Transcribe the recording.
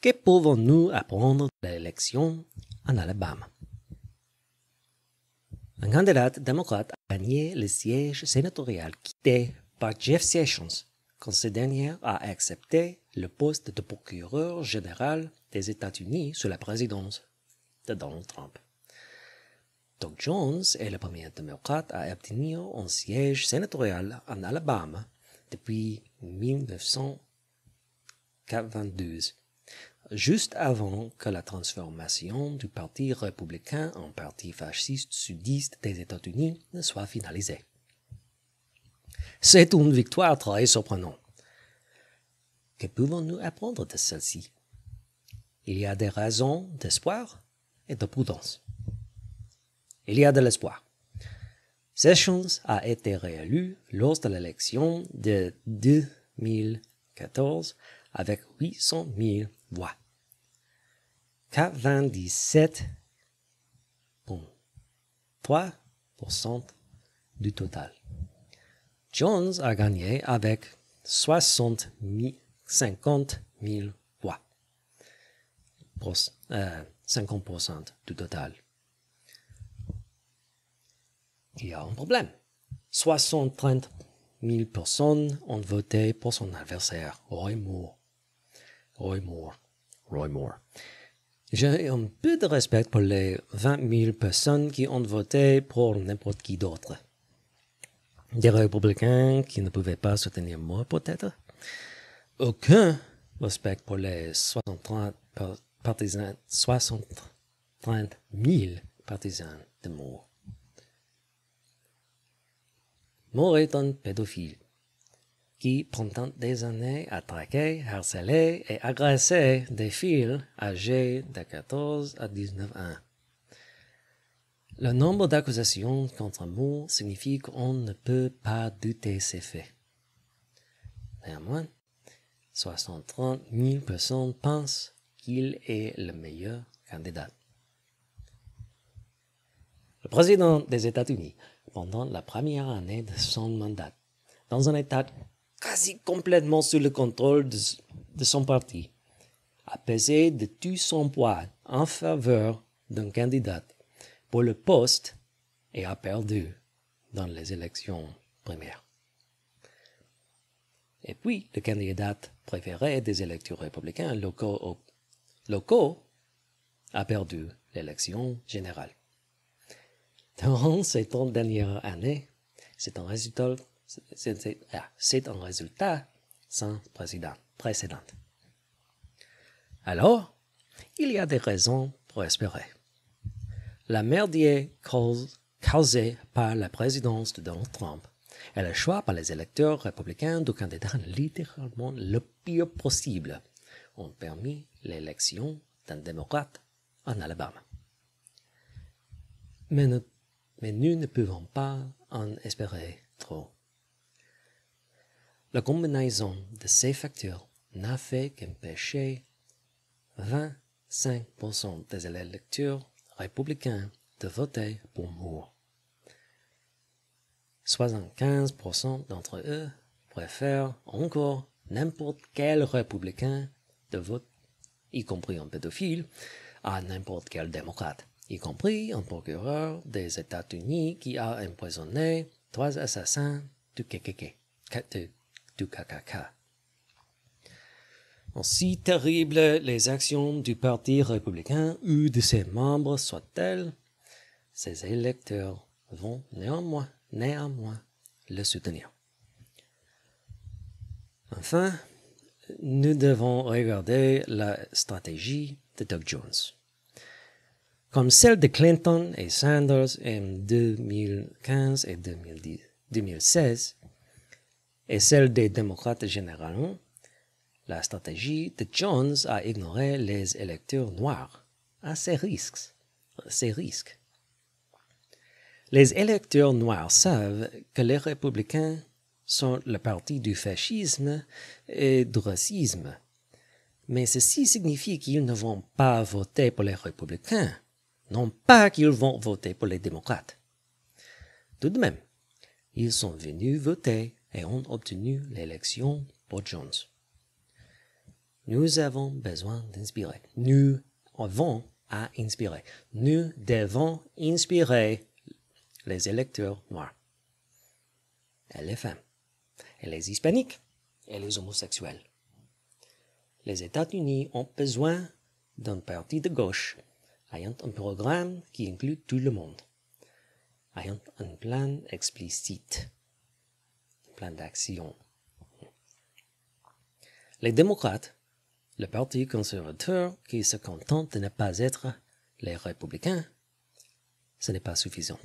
Que pouvons-nous apprendre de l'élection en Alabama Un candidat démocrate a gagné le siège sénatorial quitté par Jeff Sessions quand ce dernier a accepté le poste de procureur général des États-Unis sous la présidence de Donald Trump. Doug Jones est le premier démocrate à obtenir un siège sénatorial en Alabama depuis 1992 juste avant que la transformation du Parti républicain en Parti fasciste sudiste des États-Unis ne soit finalisée. C'est une victoire très surprenante. Que pouvons-nous apprendre de celle-ci Il y a des raisons d'espoir et de prudence. Il y a de l'espoir. Sessions a été réélu lors de l'élection de 2014 avec 800 000 voix. 3% du total. Jones a gagné avec 60 000, 50 000 voix. 50% euh, du total. Il y a un problème. 60 000 personnes ont voté pour son adversaire, Roy Moore. Roy Moore. Roy Moore. J'ai un peu de respect pour les 20 000 personnes qui ont voté pour n'importe qui d'autre. Des républicains qui ne pouvaient pas soutenir moi, peut-être. Aucun respect pour les 60, partisans, 60 000 partisans de Moore. Moore est un pédophile qui, pendant des années, a traqué, harcelé et agressé des filles âgées de 14 à 19 ans. Le nombre d'accusations contre Moore signifie qu'on ne peut pas douter ces faits. Néanmoins, 63 000 personnes pensent qu'il est le meilleur candidat. Le président des États-Unis, pendant la première année de son mandat, dans un état quasi complètement sous le contrôle de, son parti, a pesé de tout son poids en faveur d'un candidat pour le poste et a perdu dans les élections primaires. Et puis, le candidat préféré des électeurs républicains locaux, locaux a perdu l'élection générale. Durant ces 30 dernières années, c'est un résultat ah, c'est un résultat sans précédent. Alors, il y a des raisons pour espérer. La merdier causée par la présidence de Donald Trump et le choix par les électeurs républicains du candidat littéralement le pire possible ont permis l'élection d'un démocrate en Alabama. mais nous ne pouvons pas en espérer trop. La combinaison de ces facteurs n'a fait qu'empêcher 25% des électeurs républicains de voter pour Moore. 75% d'entre eux préfèrent encore n'importe quel républicain de vote, y compris un pédophile, à n'importe quel démocrate, y compris un procureur des États-Unis qui a empoisonné trois assassins du KKK, du KKK. Aussi terribles les actions du Parti républicain ou de ses membres soient-elles, ses électeurs vont néanmoins, néanmoins le soutenir. Enfin, nous devons regarder la stratégie de Doug Jones. Comme celle de Clinton et Sanders en 2015 et 2016, et celle des démocrates généralement, la stratégie de Jones a ignoré les électeurs noirs à ah, ses risques. Ses risques. Les électeurs noirs savent que les républicains sont le parti du fascisme et du racisme. Mais ceci signifie qu'ils ne vont pas voter pour les républicains, non pas qu'ils vont voter pour les démocrates. Tout de même, ils sont venus voter et ont obtenu l'élection pour Jones. Nous avons besoin d'inspirer. Nous avons à inspirer. Nous devons inspirer les électeurs noirs et les femmes et les hispaniques et les homosexuels. Les États-Unis ont besoin d'un parti de gauche ayant un programme qui inclut tout le monde, ayant un plan explicite plan d'action. Les démocrates, le parti conservateur qui se contente de ne pas être les républicains, ce n'est pas suffisant.